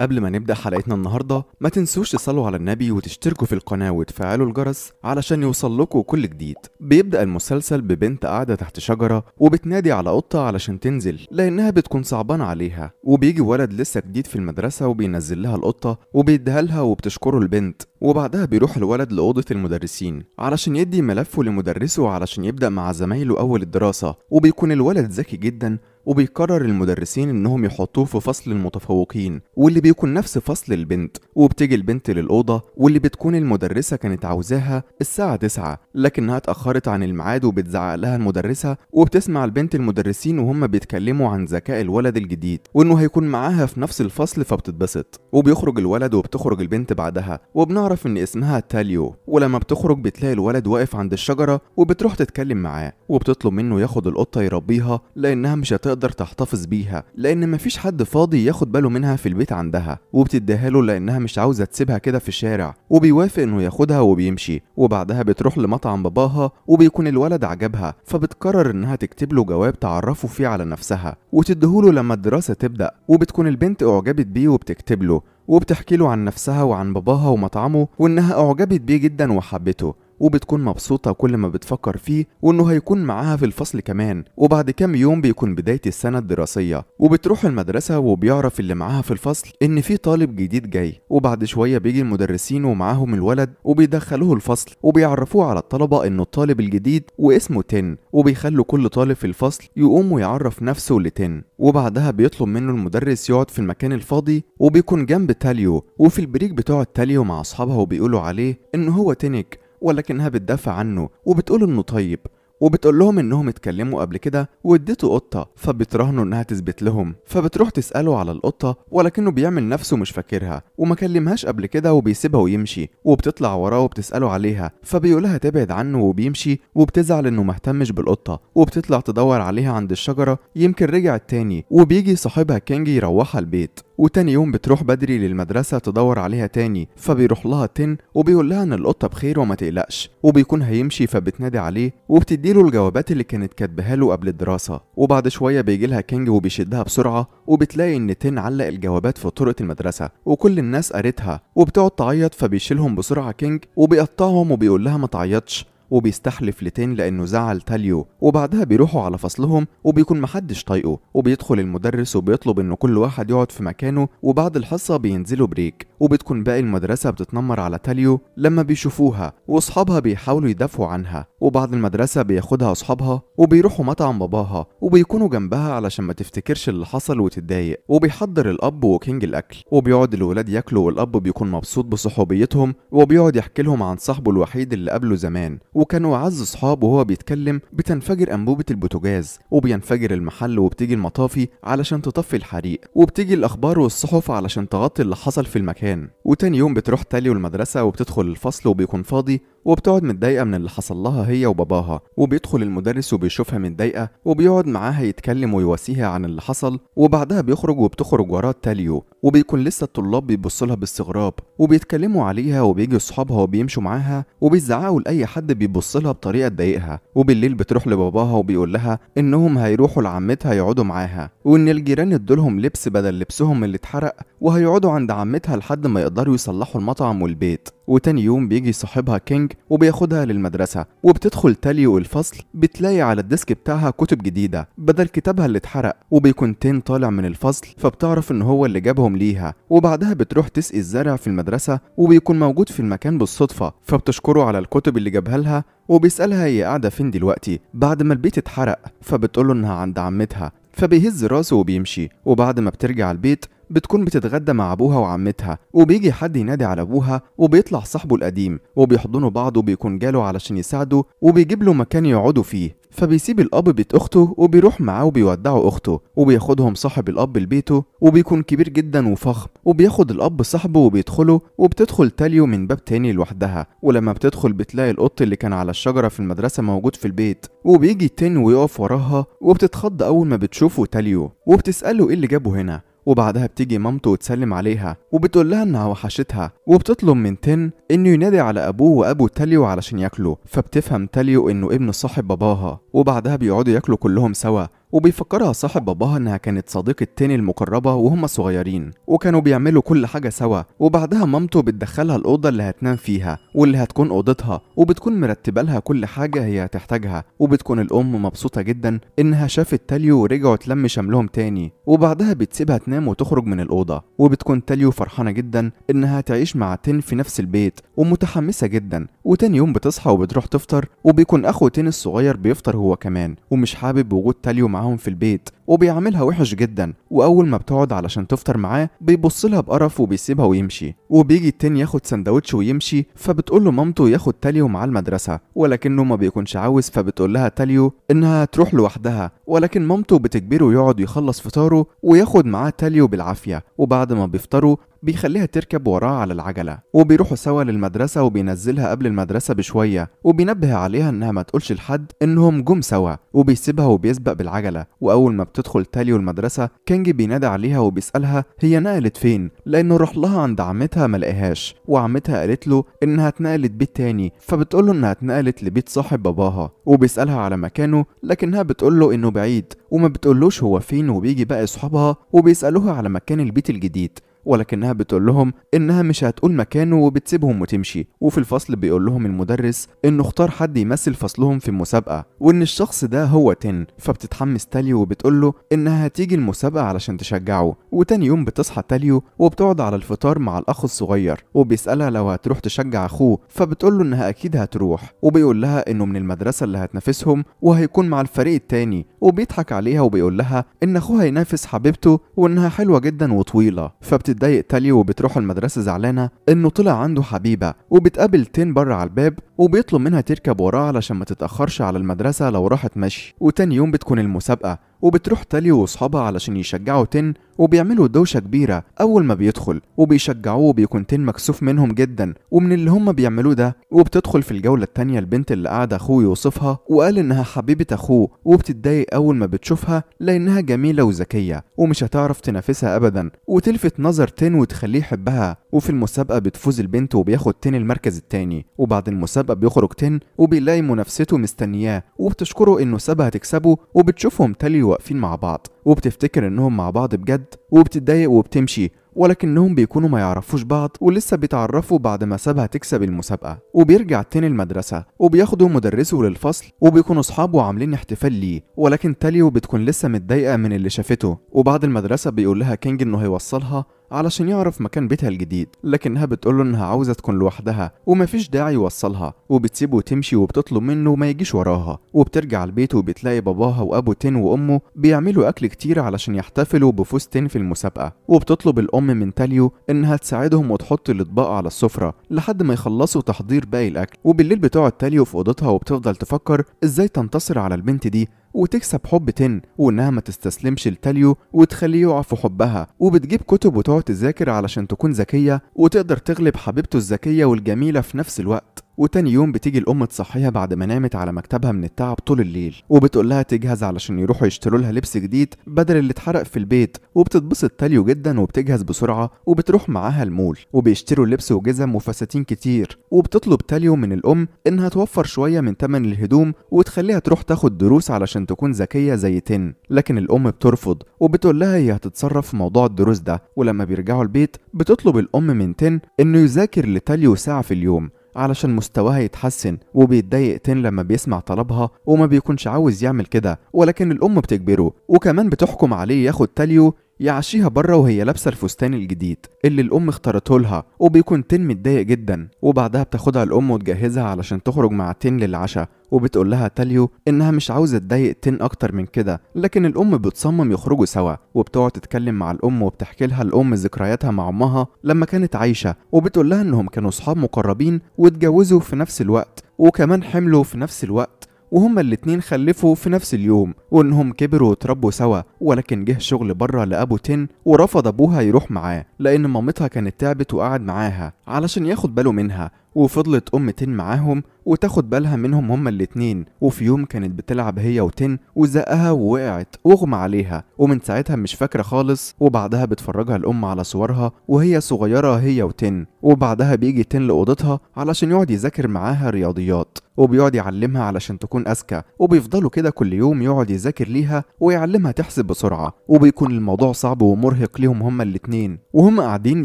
قبل ما نبدأ حلقتنا النهاردة ما تنسوش تصلوا على النبي وتشتركوا في القناة وتفعلوا الجرس علشان يوصل لكم كل جديد بيبدأ المسلسل ببنت قاعدة تحت شجرة وبتنادي على قطة علشان تنزل لأنها بتكون صعبانة عليها وبيجي ولد لسه جديد في المدرسة وبينزل لها القطة وبيديها لها وبتشكره البنت وبعدها بيروح الولد لأوضة المدرسين علشان يدي ملفه لمدرسه علشان يبدأ مع زمايله أول الدراسة وبيكون الولد ذكي جدا وبيقرر المدرسين انهم يحطوه في فصل المتفوقين واللي بيكون نفس فصل البنت وبتيجي البنت للاوضه واللي بتكون المدرسه كانت عاوزاها الساعه 9 لكنها اتاخرت عن الميعاد وبتزعق لها المدرسه وبتسمع البنت المدرسين وهم بيتكلموا عن ذكاء الولد الجديد وانه هيكون معاها في نفس الفصل فبتتبسط وبيخرج الولد وبتخرج البنت بعدها وبنعرف ان اسمها تاليو ولما بتخرج بتلاقي الولد واقف عند الشجره وبتروح تتكلم معاه وبتطلب منه ياخد القطه يربيها لانها مش هتقدر تقدر تحتفظ بيها لان مفيش حد فاضي ياخد باله منها في البيت عندها وبتديها له لانها مش عاوزه تسيبها كده في الشارع وبيوافق انه ياخدها وبيمشي وبعدها بتروح لمطعم باباها وبيكون الولد عجبها فبتقرر انها تكتب له جواب تعرفه فيه على نفسها وتديهوله لما الدراسه تبدا وبتكون البنت اعجبت بيه وبتكتب له وبتحكي له عن نفسها وعن باباها ومطعمه وانها اعجبت بيه جدا وحبته وبتكون مبسوطة كل ما بتفكر فيه وإنه هيكون معاها في الفصل كمان وبعد كام يوم بيكون بداية السنة الدراسية وبتروح المدرسة وبيعرف اللي معاها في الفصل إن في طالب جديد جاي وبعد شوية بيجي المدرسين ومعاهم الولد وبيدخلوه الفصل وبيعرفوه على الطلبة إنه الطالب الجديد واسمه تن وبيخلوا كل طالب في الفصل يقوم ويعرف نفسه لتن وبعدها بيطلب منه المدرس يقعد في المكان الفاضي وبيكون جنب تاليو وفي البريك بتقعد تاليو مع أصحابها وبيقولوا عليه إن هو تنك ولكنها بتدافع عنه وبتقول انه طيب وبتقول لهم انهم اتكلموا قبل كده واديته قطه فبيترهنوا انها تثبت لهم فبتروح تساله على القطه ولكنه بيعمل نفسه مش فاكرها وما كلمهاش قبل كده وبيسيبها ويمشي وبتطلع وراه وبتساله عليها فبيقولها تبعد عنه وبيمشي وبتزعل انه ما اهتمش بالقطه وبتطلع تدور عليها عند الشجره يمكن رجعت تاني وبيجي صاحبها كينجي يروحها البيت وتاني يوم بتروح بدري للمدرسة تدور عليها تاني فبيروح لها تن وبيقول لها إن القطة بخير وما تقلقش وبيكون هيمشي فبتنادي عليه وبتدي بتجيله الجوابات اللي كانت كاتباها له قبل الدراسة وبعد شوية بيجيلها كينج وبيشدها بسرعة وبتلاقي إن تين علق الجوابات في طرقة المدرسة وكل الناس قريتها وبتقعد تعيط فبيشيلهم بسرعة كينج وبيقطعهم وبيقول لها ما تعيطش وبيستحلف لتين لانه زعل تاليو وبعدها بيروحوا على فصلهم وبيكون محدش طايقه وبيدخل المدرس وبيطلب انه كل واحد يقعد في مكانه وبعد الحصه بينزلوا بريك وبتكون باقي المدرسه بتتنمر على تاليو لما بيشوفوها واصحابها بيحاولوا يدافعوا عنها وبعد المدرسه بياخدها اصحابها وبيروحوا مطعم باباها وبيكونوا جنبها علشان ما تفتكرش اللي حصل وتتضايق وبيحضر الاب وكينج الاكل وبيقعد الولاد ياكلوا والاب بيكون مبسوط بصحوبيتهم وبيقعد يحكي لهم عن صاحبه الوحيد اللي قابله زمان وكانوا اعز اصحابه وهو بيتكلم بتنفجر انبوبه البوتاجاز وبينفجر المحل وبتيجي المطافي علشان تطفي الحريق وبتيجي الاخبار والصحف علشان تغطي اللي حصل في المكان وتاني يوم بتروح تالي المدرسه وبتدخل الفصل وبيكون فاضي وبتقعد متضايقه من اللي حصل لها هي وباباها وبيدخل المدرس وبيشوفها متضايقه وبيقعد معاها يتكلم ويواسيها عن اللي حصل وبعدها بيخرج وبتخرج وراه التاليو وبيكون لسه الطلاب بيبصوا لها باستغراب وبيتكلموا عليها وبيجي اصحابها وبيمشوا معاها وبيزعقوا لاي حد بيبص لها بطريقه تضايقها وبالليل بتروح لباباها وبيقول لها انهم هيروحوا لعمتها يقعدوا معاها وان الجيران ادولهم لبس بدل لبسهم اللي اتحرق وهيقعدوا عند عمتها لحد ما يقدروا يصلحوا المطعم والبيت وتاني يوم بيجي صاحبها كينج وبياخدها للمدرسة وبتدخل تالي والفصل بتلاقي على الديسك بتاعها كتب جديدة بدل كتابها اللي اتحرق وبيكون تين طالع من الفصل فبتعرف ان هو اللي جابهم ليها وبعدها بتروح تسقي الزرع في المدرسة وبيكون موجود في المكان بالصدفة فبتشكره على الكتب اللي جابها لها وبيسألها هي قاعدة فين دلوقتي بعد ما البيت اتحرق فبتقوله انها عند عمتها فبيهز راسه وبيمشي وبعد ما بترجع البيت بتكون بتتغدى مع ابوها وعمتها وبيجي حد ينادي على ابوها وبيطلع صاحبه القديم وبيحضنوا بعض وبيكون جاله علشان يساعده وبيجيب له مكان يقعدوا فيه فبيسيب الاب بيت اخته وبيروح معاه وبيودعه اخته وبياخدهم صاحب الاب لبيته وبيكون كبير جدا وفخم وبياخد الاب صاحبه وبيدخله وبتدخل تاليو من باب تاني لوحدها ولما بتدخل بتلاقي القط اللي كان على الشجره في المدرسه موجود في البيت وبيجي تين ويقف وراها وبتتخض اول ما بتشوفه تاليو وبتساله ايه اللي جابه هنا وبعدها بتيجي مامته وتسلم عليها وبتقول لها انها وحشتها وبتطلب من تن انه ينادي على ابوه وابو تاليو علشان ياكلوا فبتفهم تاليو انه ابن صاحب باباها وبعدها بيقعدوا ياكلوا كلهم سوا وبيفكرها صاحب باباها انها كانت صديقة تاني المقربة وهما صغيرين وكانوا بيعملوا كل حاجة سوا وبعدها مامته بتدخلها الأوضة اللي هتنام فيها واللي هتكون أوضتها وبتكون مرتبة لها كل حاجة هي هتحتاجها وبتكون الأم مبسوطة جدا إنها شافت تاليو ورجعوا تلم شملهم تاني وبعدها بتسيبها تنام وتخرج من الأوضة وبتكون تاليو فرحانة جدا إنها تعيش مع تين في نفس البيت ومتحمسة جدا وتاني يوم بتصحى وبتروح تفطر وبيكون أخو تين الصغير بيفطر هو كمان ومش حابب وجود تاليو مع معاهم في البيت وبيعملها وحش جدا واول ما بتقعد علشان تفطر معاه بيبص لها بقرف وبيسيبها ويمشي وبيجي التاني ياخد سندوتش ويمشي فبتقول له مامته ياخد تاليو معاه المدرسه ولكنه ما بيكونش عاوز فبتقول لها تاليو انها تروح لوحدها ولكن مامته بتجبره يقعد يخلص فطاره وياخد معاه تاليو بالعافيه وبعد ما بيفطروا بيخليها تركب وراه على العجلة وبيروحوا سوا للمدرسة وبينزلها قبل المدرسة بشوية وبينبه عليها إنها ما تقولش لحد إنهم جم سوا وبيسيبها وبيسبق بالعجلة وأول ما بت بتدخل تاليو المدرسة كانجي بينادي عليها وبيسألها هي نقلت فين لأنه راح لها عند عمتها ملقاهاش وعمتها قالت له إنها اتنقلت بيت تاني فبتقول له إنها اتنقلت لبيت صاحب باباها وبيسألها على مكانه لكنها بتقول له إنه بعيد وما بتقولوش هو فين وبيجي بقى أصحابها وبيسألوها على مكان البيت الجديد ولكنها بتقول لهم انها مش هتقول مكانه وبتسيبهم وتمشي وفي الفصل بيقول لهم المدرس انه اختار حد يمثل فصلهم في المسابقه وان الشخص ده هو تن فبتتحمس تاليو وبتقول له انها هتيجي المسابقه علشان تشجعه وتاني يوم بتصحى تاليو وبتقعد على الفطار مع الاخ الصغير وبيسالها لو هتروح تشجع اخوه فبتقول له انها اكيد هتروح وبيقول لها انه من المدرسه اللي هتنافسهم وهيكون مع الفريق التاني وبيضحك عليها وبيقول لها ان اخوها هينافس حبيبته وانها حلوه جدا وطويله فبت بتتضايق تالي وبتروح المدرسة زعلانة إنه طلع عنده حبيبة وبتقابل تين بره على الباب وبيطلب منها تركب وراه علشان ما تتأخرش على المدرسة لو راحت مشي وتاني يوم بتكون المسابقة وبتروح تالي واصحابها علشان يشجعوا تن وبيعملوا دوشة كبيرة أول ما بيدخل وبيشجعوه وبيكون تن مكسوف منهم جدا ومن اللي هم بيعملوه ده وبتدخل في الجولة الثانيه البنت اللي قاعده أخوه يوصفها وقال إنها حبيبة أخوه وبتتضايق أول ما بتشوفها لأنها جميلة وذكية ومش هتعرف تنافسها أبدا وتلفت نظر تن وتخليه يحبها وفي المسابقة بتفوز البنت وبياخد تن المركز الثاني وبعد المسابقة بيخرج تن وبيلاقي منافسته مستنياه وبتشكره إنه سابها تكسبه وبتشوفهم تالي واقفين مع بعض وبتفتكر انهم مع بعض بجد وبتتضايق وبتمشي ولكنهم بيكونوا ما يعرفوش بعض ولسه بيتعرفوا بعد ما سابها تكسب المسابقه وبيرجع تاني المدرسه وبياخدوا مدرسه للفصل وبيكونوا اصحابه عاملين احتفال ليه ولكن تاليو بتكون لسه متضايقه من اللي شافته وبعد المدرسه بيقول لها كينج انه هيوصلها علشان يعرف مكان بيتها الجديد لكنها له انها عاوزه تكون لوحدها ومفيش داعي يوصلها وبتسيبه وتمشي وبتطلب منه ما يجيش وراها وبترجع البيت وبتلاقي باباها وابو تين وامه بيعملوا اكل كتير علشان يحتفلوا بفوز تين في المسابقه وبتطلب الام من تاليو إنها تساعدهم وتحط الأطباق على السفرة لحد ما يخلصوا تحضير باقي الأكل وبالليل بتقعد تاليو في أوضتها وبتفضل تفكر إزاي تنتصر على البنت دي وتكسب حب تن وإنها ما تستسلمش لتاليو وتخليه يقع في حبها وبتجيب كتب وتقعد تذاكر علشان تكون ذكية وتقدر تغلب حبيبته الذكية والجميلة في نفس الوقت وتاني يوم بتيجي الام تصحيها بعد ما نامت على مكتبها من التعب طول الليل وبتقول لها تجهز علشان يروحوا يشتروا لها لبس جديد بدل اللي اتحرق في البيت وبتتبسط تاليو جدا وبتجهز بسرعه وبتروح معاها المول وبيشتروا لبس وجزم وفساتين كتير وبتطلب تاليو من الام انها توفر شويه من تمن الهدوم وتخليها تروح تاخد دروس علشان تكون ذكيه زي تن لكن الام بترفض وبتقول لها هي هتتصرف في موضوع الدروس ده ولما بيرجعوا البيت بتطلب الام من تن انه يذاكر لتاليو ساعه في اليوم علشان مستواها يتحسن وبيتضايق تن لما بيسمع طلبها وما بيكونش عاوز يعمل كده ولكن الأم بتجبره وكمان بتحكم عليه ياخد تاليو يعشيها بره وهي لابسه الفستان الجديد اللي الام اختارته لها وبيكون تين متضايق جدا وبعدها بتاخدها الام وتجهزها علشان تخرج مع تين للعشاء وبتقول لها تاليو انها مش عاوزه تضايق تين اكتر من كده لكن الام بتصمم يخرجوا سوا وبتقعد تتكلم مع الام وبتحكي لها الام ذكرياتها مع امها لما كانت عايشه وبتقول لها انهم كانوا اصحاب مقربين واتجوزوا في نفس الوقت وكمان حملوا في نفس الوقت وهما الاتنين خلفوا في نفس اليوم وانهم كبروا وتربوا سوا ولكن جه شغل بره لابو تن ورفض ابوها يروح معاه لان مامتها كانت تعبت وقعد معاها علشان ياخد باله منها وفضلت أم تن معاهم وتاخد بالها منهم هما الاتنين وفي يوم كانت بتلعب هي وتن وزقها ووقعت واغمى عليها ومن ساعتها مش فاكرة خالص وبعدها بتفرجها الأم على صورها وهي صغيرة هي وتن وبعدها بيجي تن لأوضتها علشان يقعد يذاكر معاها رياضيات وبيقعد يعلمها علشان تكون أذكى وبيفضلوا كده كل يوم يقعد يذاكر ليها ويعلمها تحسب بسرعة وبيكون الموضوع صعب ومرهق ليهم هما الاتنين وهم قاعدين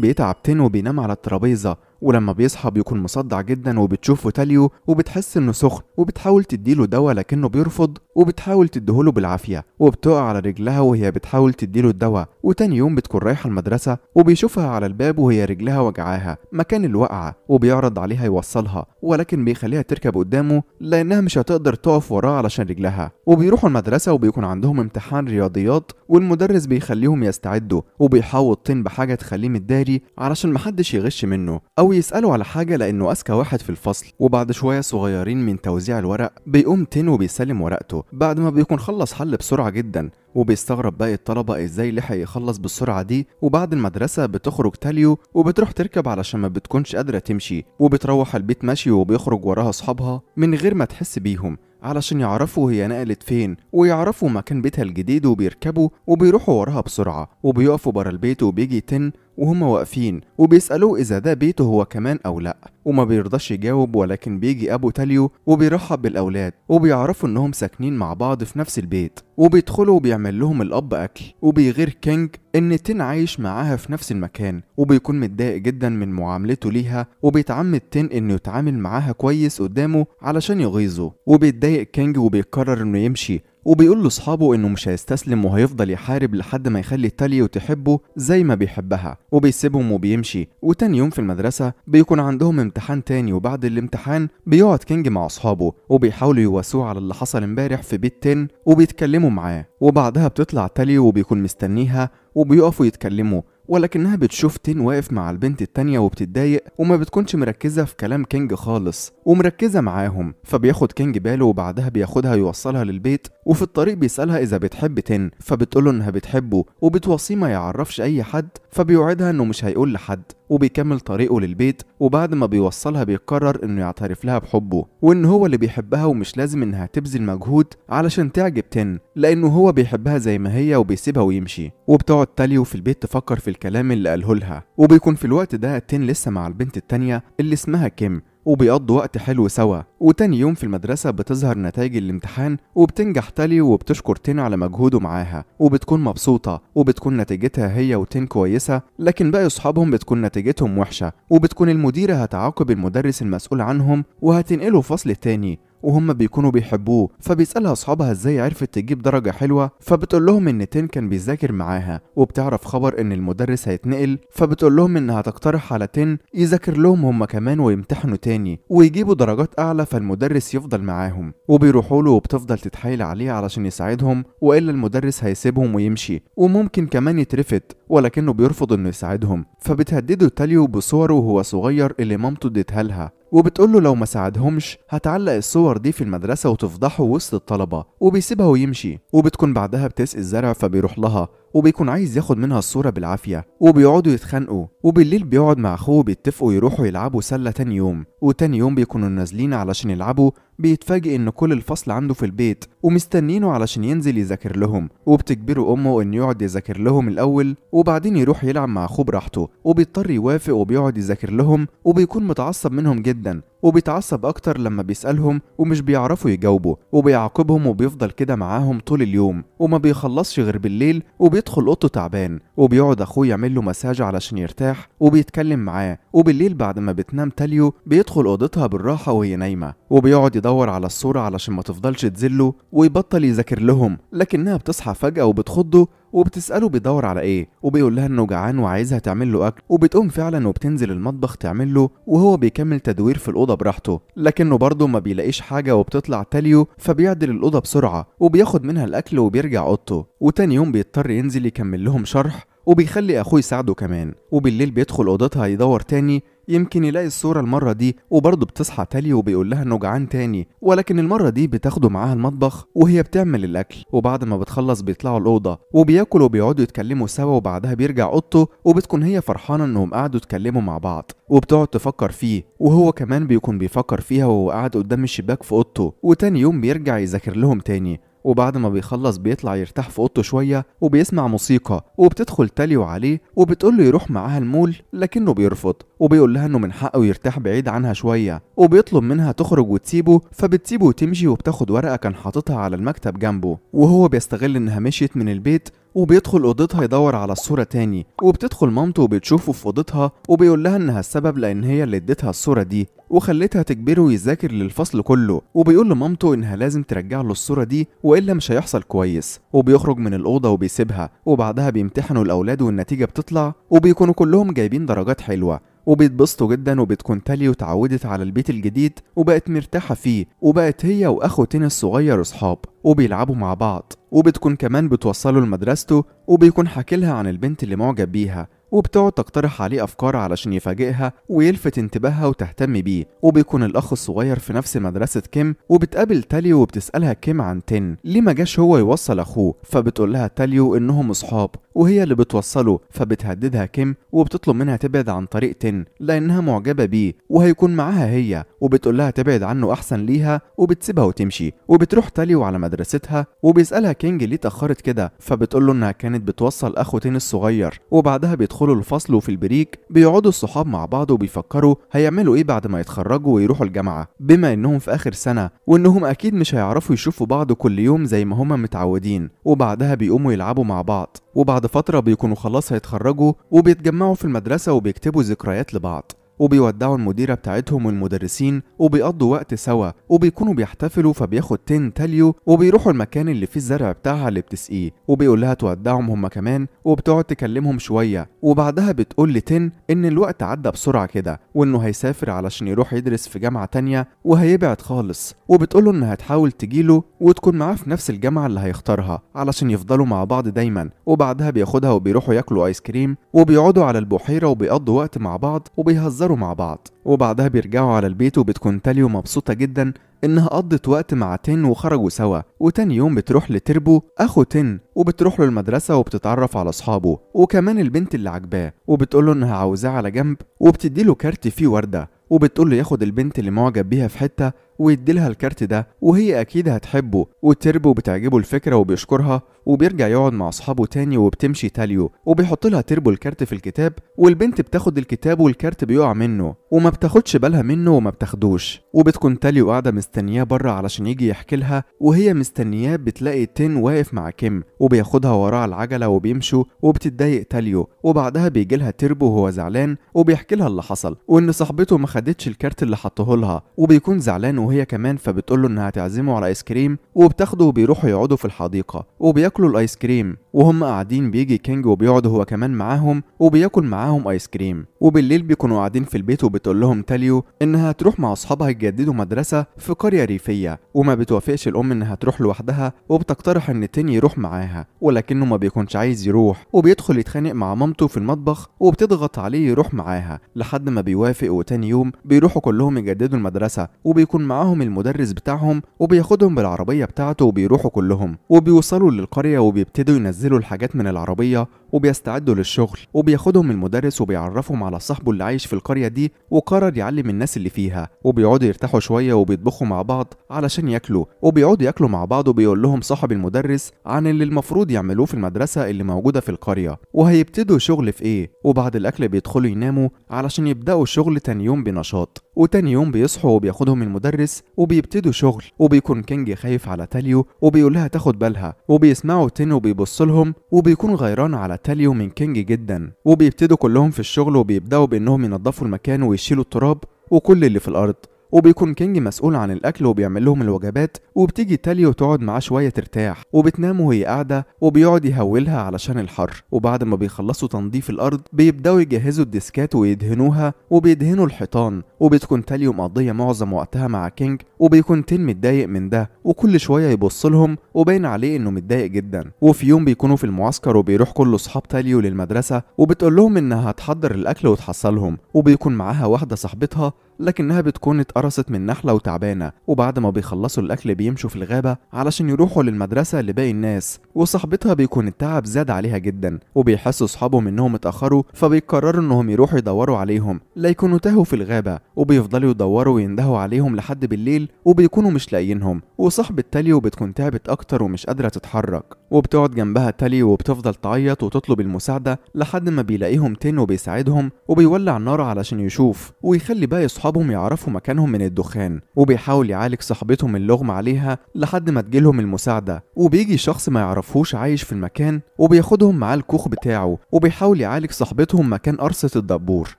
بيتعب تن وبينام على الترابيزة ولما بيصحى بيكون مصدع جدا وبتشوفه تاليو وبتحس انه سخن وبتحاول تديله دواء لكنه بيرفض وبتحاول تديهوله بالعافيه وبتقع على رجلها وهي بتحاول تديله الدواء وتاني يوم بتكون رايحه المدرسه وبيشوفها على الباب وهي رجلها وجعاها مكان الوقعه وبيعرض عليها يوصلها ولكن بيخليها تركب قدامه لانها مش هتقدر تقف وراه علشان رجلها وبيروحوا المدرسه وبيكون عندهم امتحان رياضيات والمدرس بيخليهم يستعدوا وبيحاول طين بحاجه تخليه متداري علشان محدش يغش منه أو يسألوا على حاجة لأنه أذكى واحد في الفصل وبعد شوية صغيرين من توزيع الورق بيقوم تن وبيسلم ورقته بعد ما بيكون خلص حل بسرعة جدا وبيستغرب باقي الطلبة ازاي لحق يخلص بالسرعة دي وبعد المدرسة بتخرج تاليو وبتروح تركب علشان ما بتكونش قادرة تمشي وبتروح البيت ماشي وبيخرج وراها أصحابها من غير ما تحس بيهم علشان يعرفوا هي نقلت فين ويعرفوا مكان بيتها الجديد وبيركبوا وبيروحوا وراها بسرعة وبيقفوا برا البيت وبيجي تن وهم واقفين وبيسألوه إذا ده بيته هو كمان أو لأ وما بيرضاش يجاوب ولكن بيجي أبو تاليو وبيرحب بالأولاد وبيعرفوا إنهم ساكنين مع بعض في نفس البيت وبيدخلوا وبيعمل لهم الأب أكل وبيغير كينج إن تين عايش معاها في نفس المكان وبيكون متضايق جدا من معاملته ليها وبيتعمد تين إنه يتعامل معاها كويس قدامه علشان يغيظه وبيتضايق كينج وبيقرر إنه يمشي وبيقول لاصحابه انه مش هيستسلم وهيفضل يحارب لحد ما يخلي تاليو تحبه زي ما بيحبها وبيسيبهم وبيمشي وتاني يوم في المدرسة بيكون عندهم امتحان تاني وبعد الامتحان بيقعد كينج مع اصحابه وبيحاولوا يواسوه على اللي حصل امبارح في بيت تن وبيتكلموا معاه وبعدها بتطلع تاليو وبيكون مستنيها وبيقفوا يتكلموا ولكنها بتشوف تين واقف مع البنت التانية وبتتضايق وما بتكونش مركزة في كلام كينج خالص ومركزة معاهم فبياخد كينج باله وبعدها بياخدها يوصلها للبيت وفي الطريق بيسألها إذا بتحب تن فبتقوله إنها بتحبه وبتوصيه ما يعرفش أي حد فبيوعدها إنه مش هيقول لحد وبيكمل طريقه للبيت وبعد ما بيوصلها بيقرر إنه يعترف لها بحبه وإن هو اللي بيحبها ومش لازم إنها تبذل مجهود علشان تعجب تن لأنه هو بيحبها زي ما هي وبيسيبها ويمشي وبتقعد تاليو في البيت تفكر في الكلام اللي قاله لها وبيكون في الوقت ده تن لسه مع البنت التانية اللي اسمها كيم وبيقضوا وقت حلو سوا وتاني يوم في المدرسة بتظهر نتائج الامتحان وبتنجح تالي وبتشكر تين على مجهوده معاها وبتكون مبسوطة وبتكون نتيجتها هي وتين كويسة لكن باقي أصحابهم بتكون نتيجتهم وحشة وبتكون المديرة هتعاقب المدرس المسؤول عنهم وهتنقله فصل تاني وهم بيكونوا بيحبوه فبيسالها اصحابها ازاي عرفت تجيب درجه حلوه فبتقول لهم ان تين كان بيذاكر معاها وبتعرف خبر ان المدرس هيتنقل فبتقول لهم انها تقترح على تين يذاكر لهم هم كمان ويمتحنوا تاني ويجيبوا درجات اعلى فالمدرس يفضل معاهم وبيروحوا له وبتفضل تتحايل عليه علشان يساعدهم والا المدرس هيسيبهم ويمشي وممكن كمان يترفض ولكنه بيرفض انه يساعدهم فبتهدده تاليو بصوره وهو صغير اللي مامته اديتها لها وبتقوله لو ما ساعدهمش هتعلق الصور دي في المدرسة وتفضحه وسط الطلبة وبيسيبها ويمشي وبتكون بعدها بتسقي الزرع فبيروح لها وبيكون عايز ياخد منها الصورة بالعافية وبيقعدوا يتخانقوا وبالليل بيقعد مع أخوه بيتفقوا يروحوا يلعبوا سلة تاني يوم وتاني يوم بيكونوا نازلين علشان يلعبوا بيتفاجئ ان كل الفصل عنده في البيت ومستنينه علشان ينزل يذاكر لهم وبتجبره امه انه يقعد يذاكر لهم الاول وبعدين يروح يلعب مع اخوه براحته وبيضطر يوافق وبيقعد يذاكر لهم وبيكون متعصب منهم جدا وبيتعصب أكتر لما بيسألهم ومش بيعرفوا يجاوبوا وبيعاقبهم وبيفضل كده معاهم طول اليوم وما بيخلصش غير بالليل وبيدخل أوضته تعبان وبيقعد أخوه يعمل له مساج علشان يرتاح وبيتكلم معاه وبالليل بعد ما بتنام تاليو بيدخل أوضتها بالراحة وهي نايمة وبيقعد يدور على الصورة علشان ما تفضلش تزله ويبطل يذاكر لهم لكنها بتصحى فجأة وبتخضه وبتسأله بيدور على إيه وبيقول لها إنه جعان وعايزها تعمل له أكل وبتقوم فعلا وبتنزل المطبخ تعمل له وهو بيكمل تدوير في الأوضة براحته لكنه برضه ما بيلاقيش حاجة وبتطلع تاليو فبيعدل الأوضة بسرعة وبياخد منها الأكل وبيرجع أوضته وتاني يوم بيضطر ينزل يكمل لهم شرح وبيخلي أخوه يساعده كمان وبالليل بيدخل أوضتها يدور تاني يمكن يلاقي الصورة المرة دي وبرضه بتصحى تالي وبيقول لها إنه جعان تاني ولكن المرة دي بتاخده معاها المطبخ وهي بتعمل الأكل وبعد ما بتخلص بيطلعوا الأوضة وبياكلوا وبيقعدوا يتكلموا سوا وبعدها بيرجع أوضته وبتكون هي فرحانة إنهم قعدوا يتكلموا مع بعض وبتقعد تفكر فيه وهو كمان بيكون بيفكر فيها وهو قاعد قدام الشباك في أوضته وتاني يوم بيرجع يذاكر لهم تاني وبعد ما بيخلص بيطلع يرتاح في اوضته شويه وبيسمع موسيقى وبتدخل تاليو عليه وبتقول له يروح معاها المول لكنه بيرفض وبيقول لها انه من حقه يرتاح بعيد عنها شويه وبيطلب منها تخرج وتسيبه فبتسيبه وتمشي وبتاخد ورقه كان حاططها على المكتب جنبه وهو بيستغل انها مشيت من البيت وبيدخل اوضتها يدور على الصوره تاني وبتدخل مامته وبتشوفه في اوضتها وبيقول لها انها السبب لان هي اللي اديتها الصوره دي وخلتها تجبره يذاكر للفصل كله وبيقول لمامته انها لازم ترجع له الصوره دي والا مش هيحصل كويس وبيخرج من الاوضه وبيسيبها وبعدها بيمتحنوا الاولاد والنتيجه بتطلع وبيكونوا كلهم جايبين درجات حلوه وبيتبسطوا جدا وبتكون تالي وتعودت على البيت الجديد وبقت مرتاحة فيه وبقت هي وأخو تاني الصغير أصحاب وبيلعبوا مع بعض وبتكون كمان بتوصله لمدرسته وبيكون حاكي لها عن البنت اللي معجب بيها وبتقعد تقترح عليه أفكار علشان يفاجئها ويلفت انتباهها وتهتم بيه وبيكون الأخ الصغير في نفس مدرسة كيم وبتقابل تاليو وبتسألها كيم عن تن ليه ما جاش هو يوصل أخوه فبتقول لها تاليو إنهم أصحاب وهي اللي بتوصله فبتهددها كيم وبتطلب منها تبعد عن طريق تن لأنها معجبة بيه وهيكون معاها هي وبتقولها تبعد عنه أحسن ليها وبتسيبها وتمشي وبتروح تاليو على مدرستها وبيسألها كينج ليه تاخرت كده له إنها كانت بتوصل أخو تن الصغير وبعدها بيدخلوا الفصل وفي البريك بيقعدوا الصحاب مع بعض وبيفكروا هيعملوا إيه بعد ما يتخرجوا ويروحوا الجامعة بما إنهم في آخر سنة وإنهم أكيد مش هيعرفوا يشوفوا بعض كل يوم زي ما هما متعودين وبعدها بيقوموا يلعبوا مع بعض وبعد فترة بيكونوا خلاص هيتخرجوا وبيتجمعوا في المدرسة وبيكتبوا ذكريات لبعض وبيودعوا المديرة بتاعتهم والمدرسين وبيقضوا وقت سوا وبيكونوا بيحتفلوا فبياخد تين تاليو وبيروحوا المكان اللي فيه الزرع بتاعها اللي بتسقيه وبيقول لها تودعهم هما كمان وبتقعد تكلمهم شوية وبعدها بتقول لتين إن الوقت عدى بسرعة كده وإنه هيسافر علشان يروح يدرس في جامعة تانية وهيبعد خالص وبتقوله إنها تحاول تجيله وتكون معاه في نفس الجامعة اللي هيختارها علشان يفضلوا مع بعض دايما وبعدها بياخدها وبيروحوا ياكلوا آيس كريم وبيقعدوا على البحيرة وبيقضوا وقت مع بعض وبيهزروا بيهزروا مع بعض وبعدها بيرجعوا على البيت وبتكون تاليو مبسوطة جدا إنها قضت وقت مع تن وخرجوا سوا وتاني يوم بتروح لتربو أخو تن وبتروح له المدرسة وبتتعرف على أصحابه وكمان البنت اللي عاجباه وبتقوله إنها عاوزاه على جنب وبتديله كارت فيه وردة وبتقول له ياخد البنت اللي معجب بيها في حتة ويديلها الكارت ده وهي اكيد هتحبه وتربو بتعجبه الفكره وبيشكرها وبيرجع يقعد مع اصحابه تاني وبتمشي تاليو وبيحط لها تربو الكارت في الكتاب والبنت بتاخد الكتاب والكارت بيقع منه وما بتاخدش بالها منه وما بتاخدوش وبتكون تاليو قاعده مستنياه بره علشان يجي يحكي لها وهي مستنياه بتلاقي تين واقف مع كيم وبياخدها وراه على العجله وبيمشوا وبتتضايق تاليو وبعدها بيجي لها تربو وهو زعلان وبيحكي لها اللي حصل وان صاحبته ما خدتش الكارت اللي حطه لها وبيكون زعلان وهي كمان فبتقول له انها هتعزمه على ايس كريم وبتاخده وبيروحوا يقعدوا في الحديقه وبياكلوا الايس كريم وهم قاعدين بيجي كينج وبيقعد هو كمان معاهم وبياكل معاهم ايس كريم وبالليل بيكونوا قاعدين في البيت وبتقول لهم تاليو انها هتروح مع اصحابها يجددوا مدرسه في قريه ريفيه وما بتوافقش الام انها تروح لوحدها وبتقترح ان تاني يروح معاها ولكنه ما بيكونش عايز يروح وبيدخل يتخانق مع مامته في المطبخ وبتضغط عليه يروح معاها لحد ما بيوافق وتاني يوم بيروحوا كلهم يجددوا المدرسه وبيكون معاهم معاهم المدرس بتاعهم وبياخدهم بالعربية بتاعته وبيروحوا كلهم وبيوصلوا للقرية وبيبتدوا ينزلوا الحاجات من العربية وبيستعدوا للشغل وبياخدهم المدرس وبيعرفهم على صاحبه اللي عايش في القرية دي وقرر يعلم الناس اللي فيها وبيقعدوا يرتاحوا شوية وبيطبخوا مع بعض علشان ياكلوا وبيقعدوا ياكلوا مع بعض وبيقول لهم صاحب المدرس عن اللي المفروض يعملوه في المدرسة اللي موجودة في القرية وهيبتدوا شغل في ايه وبعد الاكل بيدخلوا يناموا علشان يبدأوا الشغل تاني يوم بنشاط وتاني يوم بيصحوا وبياخدهم المدرس وبيبتدوا شغل وبيكون كينج خايف على تاليو وبيقولها تاخد بالها وبيسمعوا تين وبيبص لهم وبيكون غيران على تاليو من كينج جدا وبيبتدوا كلهم في الشغل وبيبداوا بانهم ينظفوا المكان ويشيلوا التراب وكل اللي في الارض وبيكون كينج مسؤول عن الاكل وبيعمل لهم الوجبات وبتيجي تالي وتقعد معاه شويه ترتاح وبتنام وهي قاعده وبيقعد يهولها علشان الحر وبعد ما بيخلصوا تنظيف الارض بيبداوا يجهزوا الديسكات ويدهنوها وبيدهنوا الحيطان وبتكون تالي مقضيه معظم وقتها مع كينج وبيكون تين متضايق من ده وكل شويه يبص لهم وباين عليه انه متضايق جدا وفي يوم بيكونوا في المعسكر وبيروح كل اصحاب تاليو للمدرسه وبتقول لهم انها هتحضر الاكل وتحصلهم وبيكون معاها واحده صاحبتها لكنها بتكون اتقرصت من نحلة وتعبانة وبعد ما بيخلصوا الأكل بيمشوا في الغابة علشان يروحوا للمدرسة لباقي الناس وصاحبتها بيكون التعب زاد عليها جدا وبيحسوا أصحابهم إنهم اتأخروا فبيقرروا إنهم يروحوا يدوروا عليهم ليكونوا تاهوا في الغابة وبيفضلوا يدوروا ويندهوا عليهم لحد بالليل وبيكونوا مش لاقيينهم وصاحبة تالي بتكون تعبت أكتر ومش قادرة تتحرك وبتقعد جنبها تالي وبتفضل تعيط وتطلب المساعدة لحد ما بيلاقيهم تين وبيساعدهم وبيولع نار علشان يشوف ويخلي باقي أصحابهم يعرفوا مكانهم جسمهم من الدخان وبيحاول يعالج صاحبتهم اللغم عليها لحد ما تجيلهم المساعدة وبيجي شخص ما يعرفوش عايش في المكان وبياخدهم معاه الكوخ بتاعه وبيحاول يعالج صاحبتهم مكان قرصة الدبور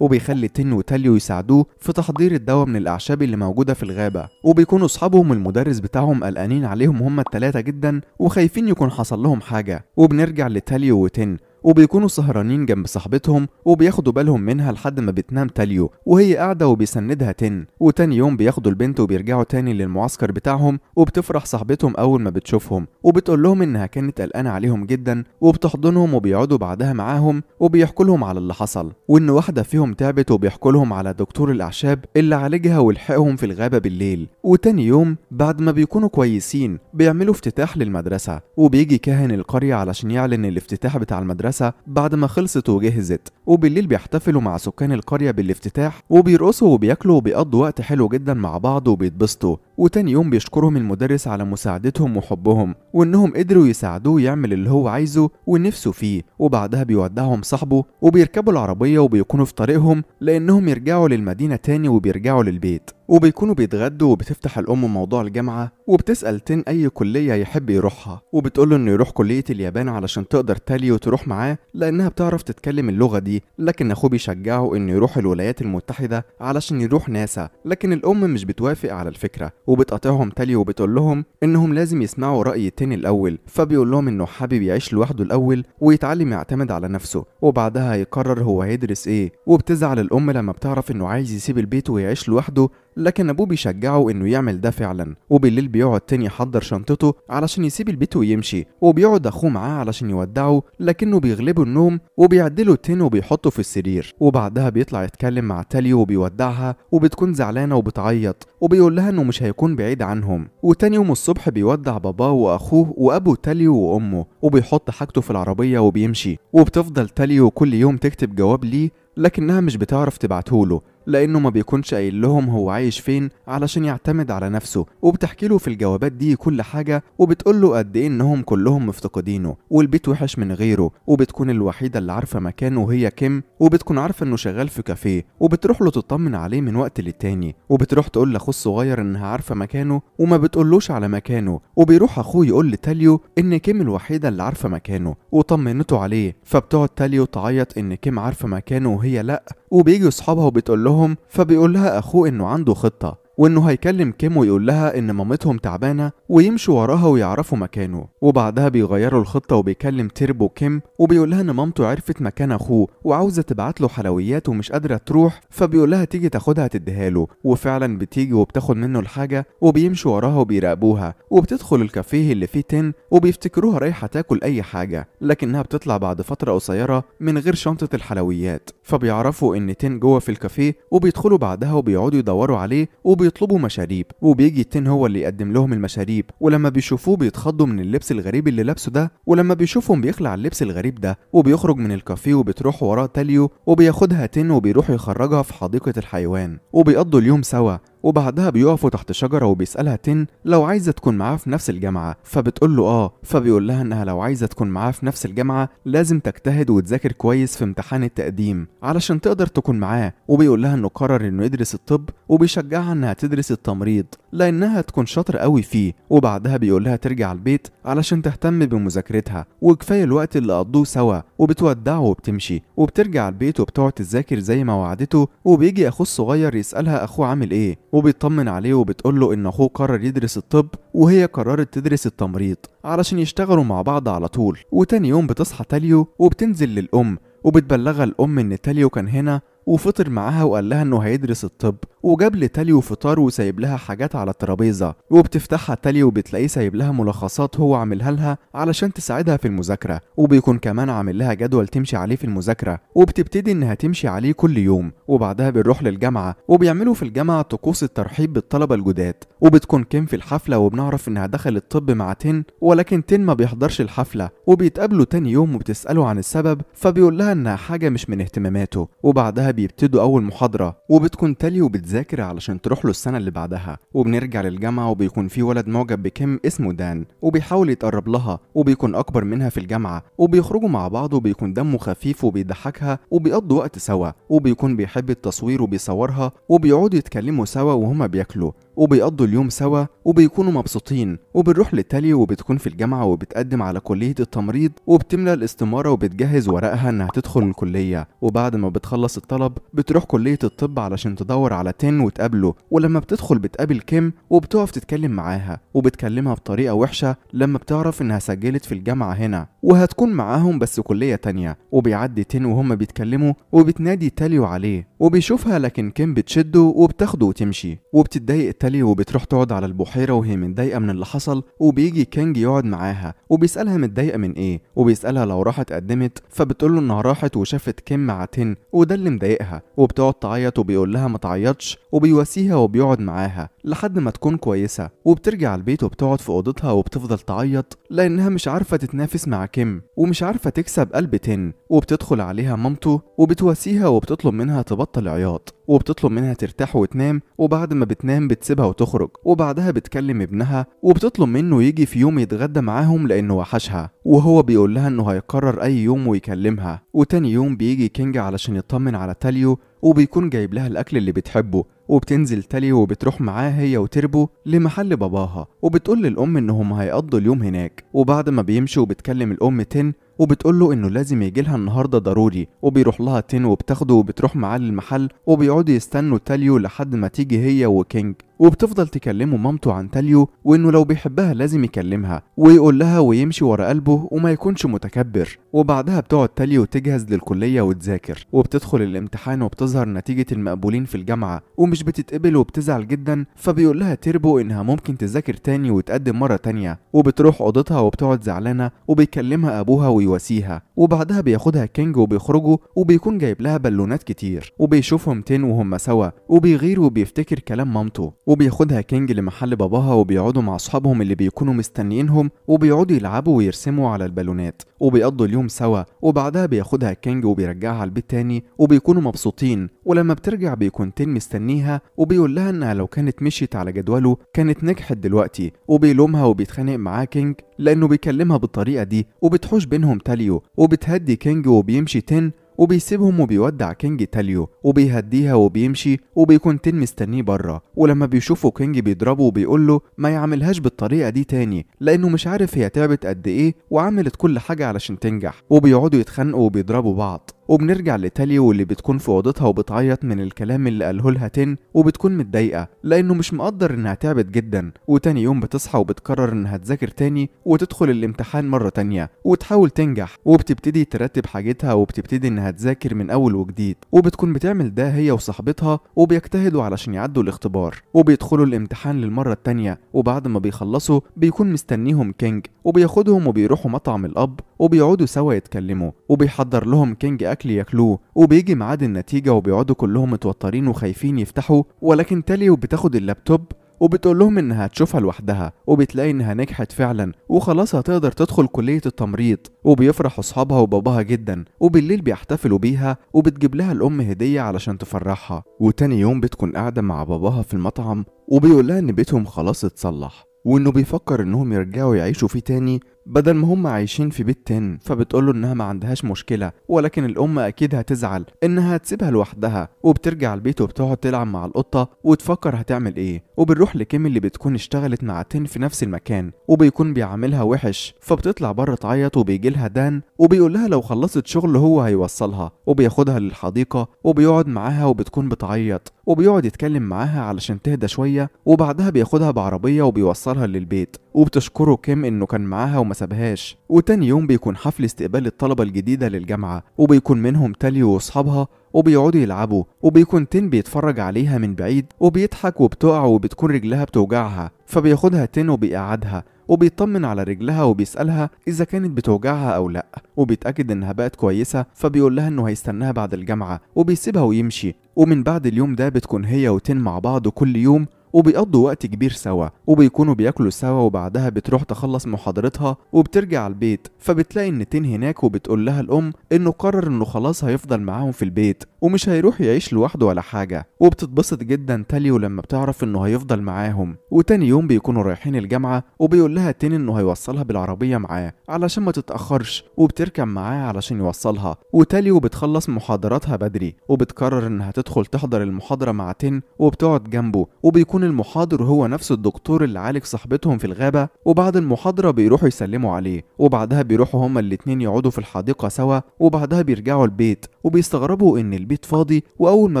وبيخلي تن وتاليو يساعدوه في تحضير الدواء من الأعشاب اللي موجودة في الغابة وبيكونوا أصحابهم المدرس بتاعهم قلقانين عليهم هما التلاتة جدا وخايفين يكون حصل لهم حاجة وبنرجع لتاليو وتن وبيكونوا سهرانين جنب صاحبتهم وبياخدوا بالهم منها لحد ما بتنام تاليو وهي قاعده وبيسندها تن وتاني يوم بياخدوا البنت وبيرجعوا تاني للمعسكر بتاعهم وبتفرح صاحبتهم اول ما بتشوفهم وبتقول لهم انها كانت قلقانه عليهم جدا وبتحضنهم وبيقعدوا بعدها معاهم وبيحكوا لهم على اللي حصل وان واحده فيهم تعبت وبيحكوا لهم على دكتور الاعشاب اللي عالجها ولحقهم في الغابه بالليل وتاني يوم بعد ما بيكونوا كويسين بيعملوا افتتاح للمدرسه وبيجي كاهن القريه علشان يعلن الافتتاح بتاع المدرسه المدرسة بعد ما خلصت وجهزت وبالليل بيحتفلوا مع سكان القرية بالافتتاح وبيرقصوا وبياكلوا وبيقضوا وقت حلو جدا مع بعض وبيتبسطوا وتاني يوم بيشكرهم المدرس على مساعدتهم وحبهم وانهم قدروا يساعدوه يعمل اللي هو عايزه ونفسه فيه وبعدها بيودعهم صاحبه وبيركبوا العربية وبيكونوا في طريقهم لانهم يرجعوا للمدينة تاني وبيرجعوا للبيت وبيكونوا بيتغدوا وبتفتح الأم موضوع الجامعة وبتسأل تين أي كلية يحب يروحها وبتقوله إنه يروح كلية اليابان علشان تقدر تالي وتروح معاه لأنها بتعرف تتكلم اللغة دي لكن أخوه بيشجعه إنه يروح الولايات المتحدة علشان يروح ناسا لكن الأم مش بتوافق على الفكرة وبتقاطعهم تالي وبتقول لهم انهم لازم يسمعوا راي التاني الاول فبيقول لهم انه حابب يعيش لوحده الاول ويتعلم يعتمد على نفسه وبعدها يقرر هو هيدرس ايه وبتزعل الام لما بتعرف انه عايز يسيب البيت ويعيش لوحده لكن أبوه بيشجعه إنه يعمل ده فعلا وبالليل بيقعد تاني يحضر شنطته علشان يسيب البيت ويمشي وبيقعد أخوه معاه علشان يودعه لكنه بيغلبه النوم وبيعدله تاني وبيحطه في السرير وبعدها بيطلع يتكلم مع تالي وبيودعها وبتكون زعلانة وبتعيط وبيقول لها إنه مش هيكون بعيد عنهم وتاني يوم الصبح بيودع باباه وأخوه وأبو تالي وأمه وبيحط حاجته في العربية وبيمشي وبتفضل تالي كل يوم تكتب جواب ليه لكنها مش بتعرف تبعتهوله لانه ما بيكونش قايل لهم هو عايش فين علشان يعتمد على نفسه وبتحكي له في الجوابات دي كل حاجه وبتقول له قد ايه انهم كلهم مفتقدينه والبيت وحش من غيره وبتكون الوحيده اللي عارفه مكانه هي كيم وبتكون عارفه انه شغال في كافيه وبتروح له تطمن عليه من وقت للتاني وبتروح تقول لاخوه الصغير انها عارفه مكانه وما بتقولوش على مكانه وبيروح اخوه يقول لتاليو ان كيم الوحيده اللي عارفه مكانه وطمنته عليه فبتقعد تاليو تعيط ان كيم عارفه مكانه وهي لا وبيجي اصحابها وبتقول لهم فبيقول لها اخوه انه عنده خطه وانه هيكلم كيم ويقول لها ان مامتهم تعبانه ويمشوا وراها ويعرفوا مكانه وبعدها بيغيروا الخطه وبيكلم تيربو كيم وبيقول لها ان مامته عرفت مكان اخوه وعاوزه تبعت له حلويات ومش قادره تروح فبيقول لها تيجي تاخدها تديها له وفعلا بتيجي وبتاخد منه الحاجه وبيمشوا وراها وبيراقبوها وبتدخل الكافيه اللي فيه تن وبيفتكروها رايحه تاكل اي حاجه لكنها بتطلع بعد فتره قصيره من غير شنطه الحلويات فبيعرفوا ان تن جوه في الكافيه وبيدخلوا بعدها وبيقعدوا يدوروا عليه وبي بيطلبوا مشاريب وبيجي التين هو اللي يقدم لهم المشاريب ولما بيشوفوه بيتخضوا من اللبس الغريب اللي لابسه ده ولما بيشوفهم بيخلع اللبس الغريب ده وبيخرج من الكافيه وبتروح وراه تاليو وبياخدها تين وبيروح يخرجها في حديقة الحيوان وبيقضوا اليوم سوا وبعدها بيقفوا تحت شجرة وبيسألها تن لو عايزة تكون معاه في نفس الجامعة فبتقول له آه فبيقول لها إنها لو عايزة تكون معاه في نفس الجامعة لازم تجتهد وتذاكر كويس في امتحان التقديم علشان تقدر تكون معاه وبيقول لها إنه قرر إنه يدرس الطب وبيشجعها إنها تدرس التمريض لانها تكون شاطر قوي فيه وبعدها بيقولها ترجع البيت علشان تهتم بمذاكرتها وكفايه الوقت اللي قضوه سوا وبتودعه وبتمشي وبترجع البيت وبتقعد تذاكر زي ما وعدته وبيجي اخوه الصغير يسالها اخوه عامل ايه وبيطمن عليه وبتقول له ان اخوه قرر يدرس الطب وهي قررت تدرس التمريض علشان يشتغلوا مع بعض على طول وتاني يوم بتصحى تاليو وبتنزل للام وبتبلغها الام ان تاليو كان هنا وفطر معاها وقال لها انه هيدرس الطب وجاب لتاليو فطار وسايب لها حاجات على الترابيزه وبتفتحها تاليو وبتلاقيه سايب لها ملخصات هو عاملها لها علشان تساعدها في المذاكره وبيكون كمان عامل لها جدول تمشي عليه في المذاكره وبتبتدي انها تمشي عليه كل يوم وبعدها بنروح للجامعه وبيعملوا في الجامعه طقوس الترحيب بالطلبه الجداد وبتكون كيم في الحفله وبنعرف انها دخلت طب مع تن ولكن تن ما بيحضرش الحفله وبيتقابلوا تاني يوم وبتساله عن السبب فبيقول لها انها حاجه مش من اهتماماته وبعدها بيبتدوا أول محاضرة وبتكون تالي وبتذاكر علشان تروح له السنة اللي بعدها وبنرجع للجامعة وبيكون في ولد معجب بكم اسمه دان وبيحاول يتقرب لها وبيكون أكبر منها في الجامعة وبيخرجوا مع بعض وبيكون دمه خفيف وبيضحكها وبيقضوا وقت سوا وبيكون بيحب التصوير وبيصورها وبيقعدوا يتكلموا سوا وهما بياكلوا وبيقضوا اليوم سوا وبيكونوا مبسوطين وبنروح للتالي وبتكون في الجامعة وبتقدم على كلية التمريض وبتملى الاستمارة وبتجهز ورقها إنها تدخل الكلية وبعد ما بتخلص الطلب بتروح كلية الطب علشان تدور على تن وتقابله ولما بتدخل بتقابل كيم وبتقف تتكلم معاها وبتكلمها بطريقة وحشة لما بتعرف إنها سجلت في الجامعة هنا وهتكون معاهم بس كلية تانية وبيعدي تن وهما بيتكلموا وبتنادي تاليو عليه وبيشوفها لكن كيم بتشده وبتاخده وتمشي وبتضايق سالي وبتروح تقعد على البحيره وهي متضايقه من اللي حصل وبيجي كانج يقعد معاها وبيسالها متضايقه من ايه وبيسالها لو راحت قدمت فبتقول له انها راحت وشافت كيم مع تن وده اللي مضايقها وبتقعد تعيط وبيقول لها ما تعيطش وبيواسيها وبيقعد معاها لحد ما تكون كويسه وبترجع البيت وبتقعد في اوضتها وبتفضل تعيط لانها مش عارفه تتنافس مع كيم ومش عارفه تكسب قلب تن وبتدخل عليها مامته وبتواسيها وبتطلب منها تبطل عياط وبتطلب منها ترتاح وتنام وبعد ما بتنام بتسيبها وتخرج وبعدها بتكلم ابنها وبتطلب منه يجي في يوم يتغدى معاهم لأنه وحشها وهو بيقول لها إنه هيقرر أي يوم ويكلمها وتاني يوم بيجي كينج علشان يطمن على تاليو وبيكون جايب لها الأكل اللي بتحبه وبتنزل تاليو وبتروح معاه هي وتربو لمحل باباها وبتقول للأم إنهم هيقضوا اليوم هناك وبعد ما بيمشوا بتكلم الأم تن وبتقول له انه لازم يجي لها النهارده ضروري وبيروح لها تين وبتاخده وبتروح معاه للمحل وبيقعدوا يستنوا تاليو لحد ما تيجي هي وكينج وبتفضل تكلمه مامته عن تاليو وانه لو بيحبها لازم يكلمها ويقول لها ويمشي ورا قلبه وما يكونش متكبر وبعدها بتقعد تاليو تجهز للكليه وتذاكر وبتدخل الامتحان وبتظهر نتيجه المقبولين في الجامعه ومش بتتقبل وبتزعل جدا فبيقول لها تربو انها ممكن تذاكر تاني وتقدم مره تانيه وبتروح اوضتها وبتقعد زعلانه وبيكلمها ابوها ويقول بيواسيها وبعدها بياخدها كينج وبيخرجوا وبيكون جايب لها بالونات كتير وبيشوفهم تين وهم سوا وبيغير وبيفتكر كلام مامته وبياخدها كينج لمحل باباها وبيقعدوا مع اصحابهم اللي بيكونوا مستنيينهم وبيقعدوا يلعبوا ويرسموا على البالونات وبيقضوا اليوم سوا وبعدها بياخدها كينج وبيرجعها البيت تاني وبيكونوا مبسوطين ولما بترجع بيكون تين مستنيها وبيقول لها انها لو كانت مشيت على جدوله كانت نجحت دلوقتي وبيلومها وبيتخانق معاه كينج لانه بيكلمها بالطريقه دي وبتحوش بينهم منهم تاليو وبتهدي كينج وبيمشي تن وبيسيبهم وبيودع كينج تاليو وبيهديها وبيمشي وبيكون تن مستنيه بره ولما بيشوفوا كينج بيضربه وبيقول له ما يعملهاش بالطريقه دي تاني لانه مش عارف هي تعبت قد ايه وعملت كل حاجه علشان تنجح وبيقعدوا يتخانقوا وبيضربوا بعض وبنرجع لتالي واللي بتكون في اوضتها وبتعيط من الكلام اللي قاله لها تن وبتكون متضايقه لانه مش مقدر انها تعبت جدا وتاني يوم بتصحى وبتقرر انها تذاكر تاني وتدخل الامتحان مره تانيه وتحاول تنجح وبتبتدي ترتب حاجتها وبتبتدي انها تذاكر من اول وجديد وبتكون بتعمل ده هي وصاحبتها وبيجتهدوا علشان يعدوا الاختبار وبيدخلوا الامتحان للمره التانيه وبعد ما بيخلصوا بيكون مستنيهم كينج وبياخدهم وبيروحوا مطعم الاب وبيقعدوا سوا يتكلموا وبيحضر لهم كينج الأكل ياكلوه وبيجي ميعاد النتيجة وبيقعدوا كلهم متوترين وخايفين يفتحوا ولكن تالي وبتاخد اللابتوب وبتقول لهم انها هتشوفها لوحدها وبتلاقي انها نجحت فعلا وخلاص هتقدر تدخل كليه التمريض وبيفرح اصحابها وباباها جدا وبالليل بيحتفلوا بيها وبتجيب لها الام هديه علشان تفرحها وتاني يوم بتكون قاعده مع باباها في المطعم وبيقول لها ان بيتهم خلاص اتصلح وانه بيفكر انهم يرجعوا يعيشوا فيه تاني بدل ما هم عايشين في بيت تاني فبتقول له انها ما عندهاش مشكله ولكن الام اكيد هتزعل انها تسيبها لوحدها وبترجع البيت وبتقعد تلعب مع القطه وتفكر هتعمل ايه وبنروح لكيم اللي بتكون اشتغلت مع تن في نفس المكان وبيكون بيعاملها وحش فبتطلع بره تعيط وبيجي لها دان وبيقول لها لو خلصت شغل هو هيوصلها وبياخدها للحديقه وبيقعد معاها وبتكون بتعيط وبيقعد يتكلم معاها علشان تهدى شويه وبعدها بياخدها بعربيه وبيوصلها للبيت وبتشكره كيم انه كان معاها وما حسبهاش وتاني يوم بيكون حفل استقبال الطلبة الجديدة للجامعة وبيكون منهم تالي وأصحابها وبيقعدوا يلعبوا وبيكون تين بيتفرج عليها من بعيد وبيضحك وبتقع وبتكون رجلها بتوجعها فبياخدها تين وبيقعدها وبيطمن على رجلها وبيسألها إذا كانت بتوجعها أو لأ وبيتأكد إنها بقت كويسة فبيقول لها إنه هيستناها بعد الجامعة وبيسيبها ويمشي ومن بعد اليوم ده بتكون هي وتين مع بعض كل يوم وبيقضوا وقت كبير سوا وبيكونوا بياكلوا سوا وبعدها بتروح تخلص محاضرتها وبترجع البيت فبتلاقي النتين هناك وبتقول لها الام انه قرر انه خلاص هيفضل معاهم في البيت ومش هيروح يعيش لوحده ولا حاجة وبتتبسط جدا تاليو لما بتعرف انه هيفضل معاهم وتاني يوم بيكونوا رايحين الجامعة وبيقول لها تاني انه هيوصلها بالعربية معاه علشان ما تتأخرش وبتركب معاه علشان يوصلها وتاليو بتخلص محاضراتها بدري وبتقرر انها تدخل تحضر المحاضرة مع تين وبتقعد جنبه وبيكون المحاضر هو نفس الدكتور اللي عالج صاحبتهم في الغابة وبعد المحاضرة بيروحوا يسلموا عليه وبعدها بيروحوا هما الاتنين يقعدوا في الحديقة سوا وبعدها بيرجعوا البيت وبيستغربوا ان البيت البيت فاضي وأول ما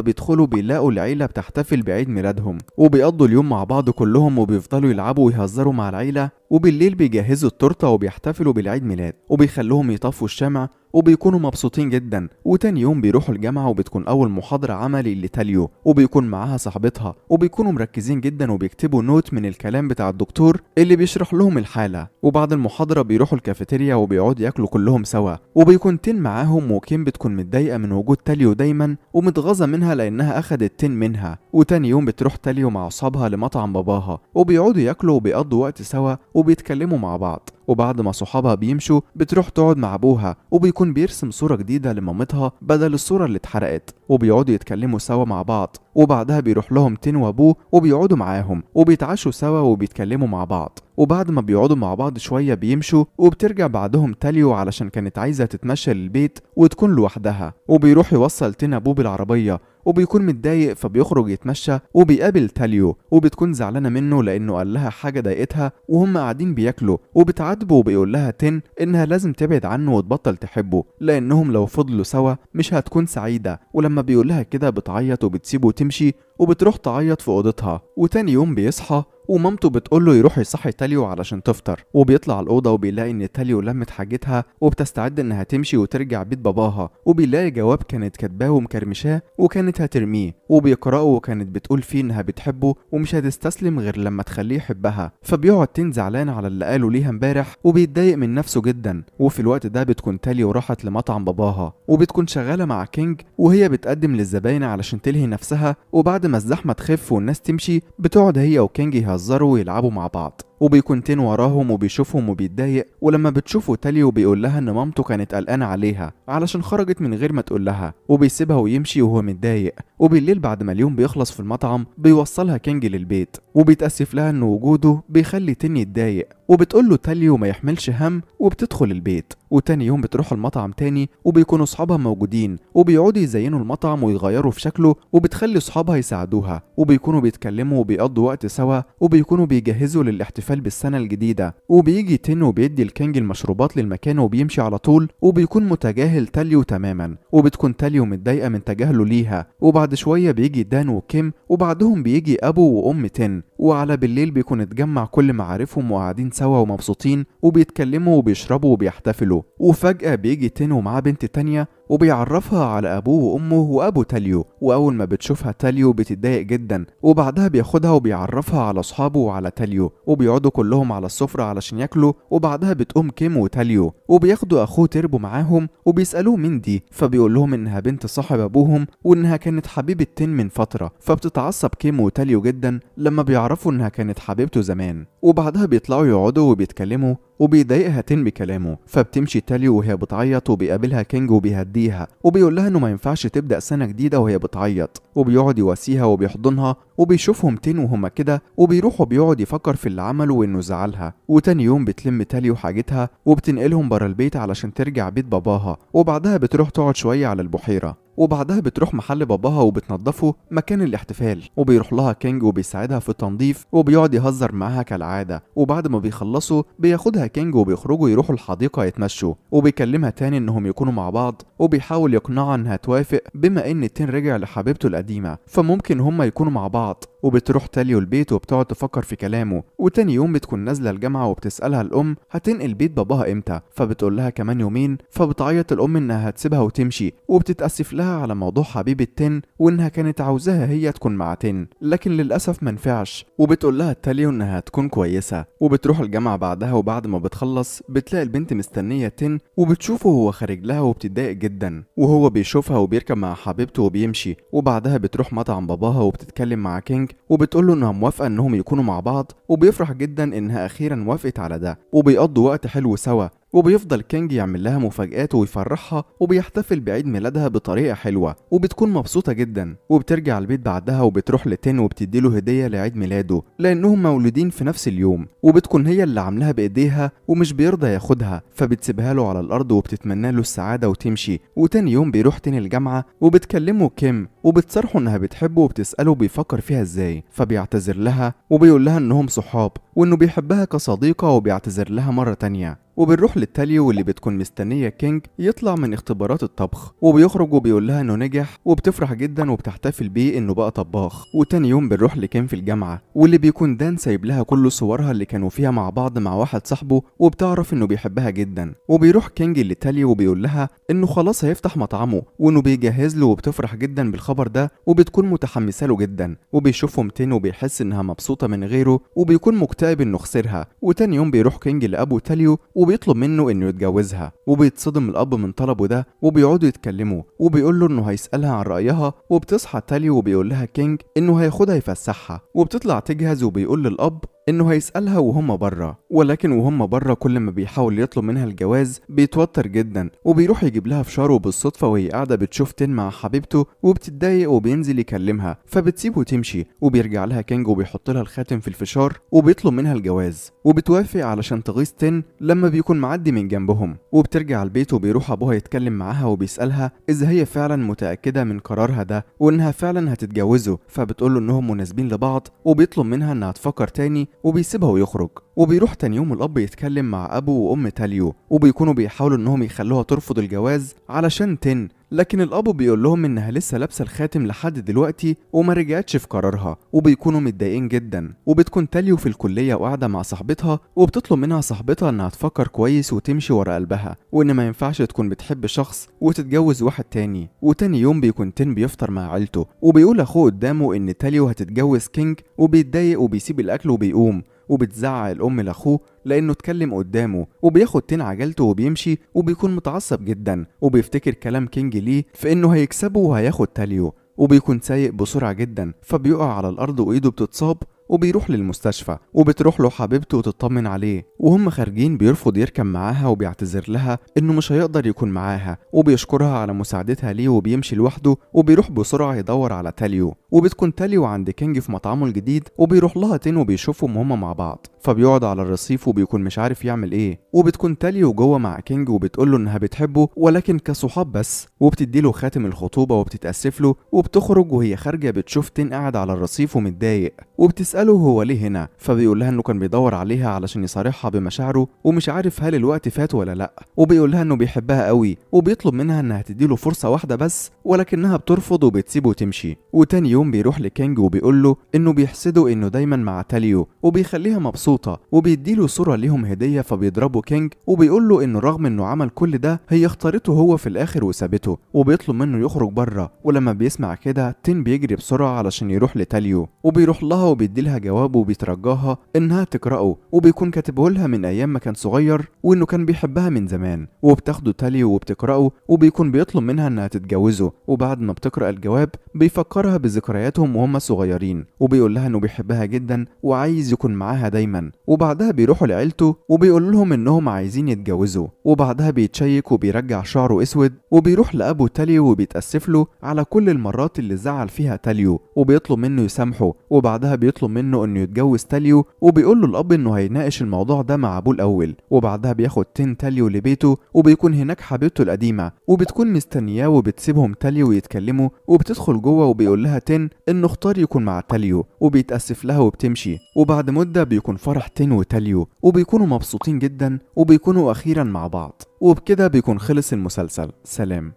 بيدخلوا بيلاقوا العيلة بتحتفل بعيد ميلادهم وبيقضوا اليوم مع بعض كلهم وبيفضلوا يلعبوا ويهزروا مع العيلة وبالليل بيجهزوا التورتة وبيحتفلوا بالعيد ميلاد وبيخلوهم يطفوا الشمع وبيكونوا مبسوطين جدا وتاني يوم بيروحوا الجامعة وبتكون أول محاضرة عملي اللي تاليو وبيكون معاها صاحبتها وبيكونوا مركزين جدا وبيكتبوا نوت من الكلام بتاع الدكتور اللي بيشرح لهم الحالة وبعد المحاضرة بيروحوا الكافيتيريا وبيقعدوا ياكلوا كلهم سوا وبيكون تين معاهم وكيم بتكون متضايقة من وجود تاليو دايما ومتغاظة منها لأنها أخدت تين منها وتاني يوم بتروح تاليو مع أصحابها لمطعم باباها وبيقعدوا ياكلوا وبيقضوا وقت سوا وبيتكلموا مع بعض وبعد ما صحابها بيمشوا بتروح تقعد مع أبوها وبيكون بيكون بيرسم صورة جديدة لمامتها بدل الصورة اللي اتحرقت وبيقعدوا يتكلموا سوا مع بعض وبعدها بيروح لهم تين وابوه وبيقعدوا معاهم وبيتعشوا سوا وبيتكلموا مع بعض وبعد ما بيقعدوا مع بعض شوية بيمشوا وبترجع بعدهم تاليو علشان كانت عايزة تتمشى للبيت وتكون لوحدها وبيروح يوصل تين أبوه بالعربية وبيكون متضايق فبيخرج يتمشى وبيقابل تاليو وبتكون زعلانة منه لأنه قال لها حاجة ضايقتها وهم قاعدين بياكلوا وبتعاتبه وبيقول لها تن إنها لازم تبعد عنه وتبطل تحبه لأنهم لو فضلوا سوا مش هتكون سعيدة ولما بيقول لها كده بتعيط وبتسيبه تمشي وبتروح تعيط في اوضتها وتاني يوم بيصحى ومامته بتقول له يروح يصحي تاليو علشان تفطر وبيطلع الأوضة وبيلاقي إن تاليو لمت حاجتها وبتستعد إنها تمشي وترجع بيت باباها وبيلاقي جواب كانت كاتباه ومكرمشاه وكانت هترميه وبيقرأه وكانت بتقول فيه إنها بتحبه ومش هتستسلم غير لما تخليه يحبها فبيقعد تين زعلان على اللي قاله ليها امبارح وبيتضايق من نفسه جدا وفي الوقت ده بتكون تاليو راحت لمطعم باباها وبتكون شغالة مع كينج وهي بتقدم للزباين علشان تلهي نفسها وبعد ما الزحمة تخف والناس تمشي بتقعد هي وكينج يهزروا ويلعبوا مع بعض وبيكون تين وراهم وبيشوفهم وبيتضايق ولما بتشوفه تالي وبيقول لها ان مامته كانت قلقانه عليها علشان خرجت من غير ما تقول لها وبيسيبها ويمشي وهو متضايق وبالليل بعد ما اليوم بيخلص في المطعم بيوصلها كينج للبيت وبيتأسف لها ان وجوده بيخلي تين يتضايق وبتقول له تاليو ما يحملش هم وبتدخل البيت وتاني يوم بتروح المطعم تاني وبيكونوا اصحابها موجودين وبيقعدوا يزينوا المطعم ويغيروا في شكله وبتخلي اصحابها يساعدوها وبيكونوا بيتكلموا وبيقضوا وقت سوا وبيكونوا بيجهزوا للاحتفال الاحتفال بالسنة الجديدة وبيجي تن وبيدي الكنج المشروبات للمكان وبيمشي على طول وبيكون متجاهل تاليو تماما وبتكون تاليو متضايقة من تجاهله ليها وبعد شوية بيجي دان وكيم وبعدهم بيجي أبو وأم تن وعلى بالليل بيكون اتجمع كل معارفهم وقاعدين سوا ومبسوطين وبيتكلموا وبيشربوا وبيحتفلوا وفجأة بيجي تينو ومعاه بنت تانية وبيعرفها على أبوه وأمه وأبو تاليو وأول ما بتشوفها تاليو بتتضايق جدا وبعدها بياخدها وبيعرفها على أصحابه وعلى تاليو وبيقعدوا كلهم على السفرة علشان ياكلوا وبعدها بتقوم كيم وتاليو وبياخدوا أخوه تربو معاهم وبيسألوه مين دي فبيقول لهم إنها بنت صاحب أبوهم وإنها كانت حبيبة تين من فترة فبتتعصب كيم وتاليو جدا لما بيعرفها بيعرفوا إنها كانت حبيبته زمان وبعدها بيطلعوا يقعدوا وبيتكلموا وبيضايقها تين بكلامه فبتمشي تالي وهي بتعيط وبيقابلها كينج وبيهديها وبيقول لها إنه ما ينفعش تبدأ سنة جديدة وهي بتعيط وبيقعد يواسيها وبيحضنها وبيشوفهم تين وهما كده وبيروح وبيقعد يفكر في اللي عمله وإنه زعلها وتاني يوم بتلم تالي وحاجتها وبتنقلهم بره البيت علشان ترجع بيت باباها وبعدها بتروح تقعد شوية على البحيرة وبعدها بتروح محل باباها وبتنضفه مكان الاحتفال وبيروح لها كينج وبيساعدها في التنظيف وبيقعد يهزر معاها كالعاده وبعد ما بيخلصوا بياخدها كينج وبيخرجوا يروحوا الحديقه يتمشوا وبيكلمها تاني انهم يكونوا مع بعض وبيحاول يقنعها انها توافق بما ان التين رجع لحبيبته القديمه فممكن هما يكونوا مع بعض وبتروح تاليو البيت وبتقعد تفكر في كلامه وتاني يوم بتكون نازله الجامعه وبتسالها الام هتنقل بيت باباها امتى فبتقول لها كمان يومين فبتعيط الام انها هتسيبها وتمشي وبتتاسف لها على موضوع حبيبه تن وانها كانت عاوزاها هي تكون مع تن لكن للاسف منفعش وبتقول لها تاليو انها هتكون كويسه وبتروح الجامعه بعدها وبعد ما بتخلص بتلاقي البنت مستنيه تن وبتشوفه وهو خارج لها وبتتضايق جدا وهو بيشوفها وبيركب مع حبيبته وبيمشي وبعدها بتروح مطعم باباها وبتتكلم مع كينج زوج وبتقول له انها موافقه انهم يكونوا مع بعض وبيفرح جدا انها اخيرا وافقت على ده وبيقضوا وقت حلو سوا وبيفضل كينج يعمل لها مفاجآت ويفرحها وبيحتفل بعيد ميلادها بطريقة حلوة وبتكون مبسوطة جدا وبترجع البيت بعدها وبتروح لتين وبتدي له هدية لعيد ميلاده لأنهم مولودين في نفس اليوم وبتكون هي اللي عاملاها بإيديها ومش بيرضى ياخدها فبتسيبها له على الأرض وبتتمنى له السعادة وتمشي وتاني يوم بيروح تاني الجامعة وبتكلمه كيم وبتصرحوا انها بتحبه وبتساله بيفكر فيها ازاي فبيعتذر لها وبيقول لها انهم صحاب وانه بيحبها كصديقه وبيعتذر لها مره تانية وبنروح للتالي واللي بتكون مستنيه كينج يطلع من اختبارات الطبخ وبيخرج وبيقول لها انه نجح وبتفرح جدا وبتحتفل بيه انه بقى طباخ وتاني يوم بنروح لكين في الجامعه واللي بيكون دان سايب لها كل صورها اللي كانوا فيها مع بعض مع واحد صاحبه وبتعرف انه بيحبها جدا وبيروح كينج للتالي وبيقول لها انه خلاص هيفتح مطعمه وانه بيجهز له وبتفرح جدا بالخبر الخبر ده وبتكون متحمسه له جدا وبيشوفه 200 وبيحس انها مبسوطه من غيره وبيكون مكتئب انه خسرها وتاني يوم بيروح كينج لابو تاليو وبيطلب منه انه يتجوزها وبيتصدم الاب من طلبه ده وبيقعدوا يتكلموا وبيقول له انه هيسالها عن رايها وبتصحى تاليو وبيقول لها كينج انه هياخدها يفسحها وبتطلع تجهز وبيقول للاب إنه هيسألها وهم بره ولكن وهم بره كل ما بيحاول يطلب منها الجواز بيتوتر جدا وبيروح يجيب لها فشاره بالصدفة وهي قاعدة بتشوف تين مع حبيبته وبتتضايق وبينزل يكلمها فبتسيبه تمشي وبيرجع لها كينج وبيحط لها الخاتم في الفشار وبيطلب منها الجواز وبتوافق علشان تغيظ تين لما بيكون معدي من جنبهم وبترجع البيت وبيروح أبوها يتكلم معاها وبيسألها إذا هي فعلا متأكدة من قرارها ده وإنها فعلا هتتجوزه فبتقوله إنهم مناسبين لبعض وبيطلب منها إنها تفكر تاني وبيسيبها ويخرج وبيروح تاني يوم الأب يتكلم مع ابو وأم تاليو وبيكونوا بيحاولوا إنهم يخلوها ترفض الجواز علشان تن لكن الأب بيقول لهم إنها لسه لابسة الخاتم لحد دلوقتي وما رجعتش في قرارها وبيكونوا متضايقين جدا وبتكون تاليو في الكلية وقاعدة مع صاحبتها وبتطلب منها صاحبتها إنها تفكر كويس وتمشي ورا قلبها وإن ما ينفعش تكون بتحب شخص وتتجوز واحد تاني وتاني يوم بيكون تن بيفطر مع عيلته وبيقول أخوه قدامه إن تاليو هتتجوز كينج وبيتضايق وبيسيب الأكل وبيقوم وبتزعق الأم لأخوه لأنه اتكلم قدامه وبياخد تين عجلته وبيمشي وبيكون متعصب جدا وبيفتكر كلام كينج ليه في إنه هيكسبه وهياخد تاليو وبيكون سايق بسرعة جدا فبيقع على الأرض وإيده بتتصاب وبيروح للمستشفى وبتروح له حبيبته وتطمن عليه وهم خارجين بيرفض يركب معاها وبيعتذر لها انه مش هيقدر يكون معاها وبيشكرها على مساعدتها ليه وبيمشي لوحده وبيروح بسرعه يدور على تاليو وبتكون تاليو عند كينج في مطعمه الجديد وبيروح لها تين وبيشوفهم هما مع بعض فبيقعد على الرصيف وبيكون مش عارف يعمل ايه وبتكون تاليو جوه مع كينج وبتقول له انها بتحبه ولكن كصحاب بس وبتدي له خاتم الخطوبه وبتتاسف له وبتخرج وهي خارجه بتشوف تين قاعد على الرصيف ومتضايق وبتسال بيسأله هو ليه هنا فبيقول لها انه كان بيدور عليها علشان يصارحها بمشاعره ومش عارف هل الوقت فات ولا لا وبيقول لها انه بيحبها قوي وبيطلب منها انها تديله فرصة واحدة بس ولكنها بترفض وبتسيبه وتمشي وتاني يوم بيروح لكينج وبيقول له انه بيحسده انه دايما مع تاليو وبيخليها مبسوطة وبيديله صورة ليهم هدية فبيضربه كينج وبيقول له انه رغم انه عمل كل ده هي اختارته هو في الاخر وسابته وبيطلب منه يخرج بره ولما بيسمع كده تين بيجري بسرعة علشان يروح لتاليو وبيروح لها وبيديلها لها جواب وبيترجاها انها تقراه وبيكون كاتبه لها من ايام ما كان صغير وانه كان بيحبها من زمان وبتاخده تالي وبتقراه وبيكون بيطلب منها انها تتجوزه وبعد ما بتقرا الجواب بيفكرها بذكرياتهم وهم صغيرين وبيقول لها انه بيحبها جدا وعايز يكون معاها دايما وبعدها بيروحوا لعيلته وبيقول لهم انهم عايزين يتجوزوا وبعدها بيتشيك وبيرجع شعره اسود وبيروح لابو تاليو وبيتاسف له على كل المرات اللي زعل فيها تاليو وبيطلب منه يسامحه وبعدها بيطلب منه منه انه يتجوز تاليو وبيقول له الاب انه هيناقش الموضوع ده مع ابوه الاول وبعدها بياخد تين تاليو لبيته وبيكون هناك حبيبته القديمه وبتكون مستنياه وبتسيبهم تاليو يتكلموا وبتدخل جوه وبيقول لها تين انه اختار يكون مع تاليو وبيتاسف لها وبتمشي وبعد مده بيكون فرح تين وتاليو وبيكونوا مبسوطين جدا وبيكونوا اخيرا مع بعض وبكده بيكون خلص المسلسل سلام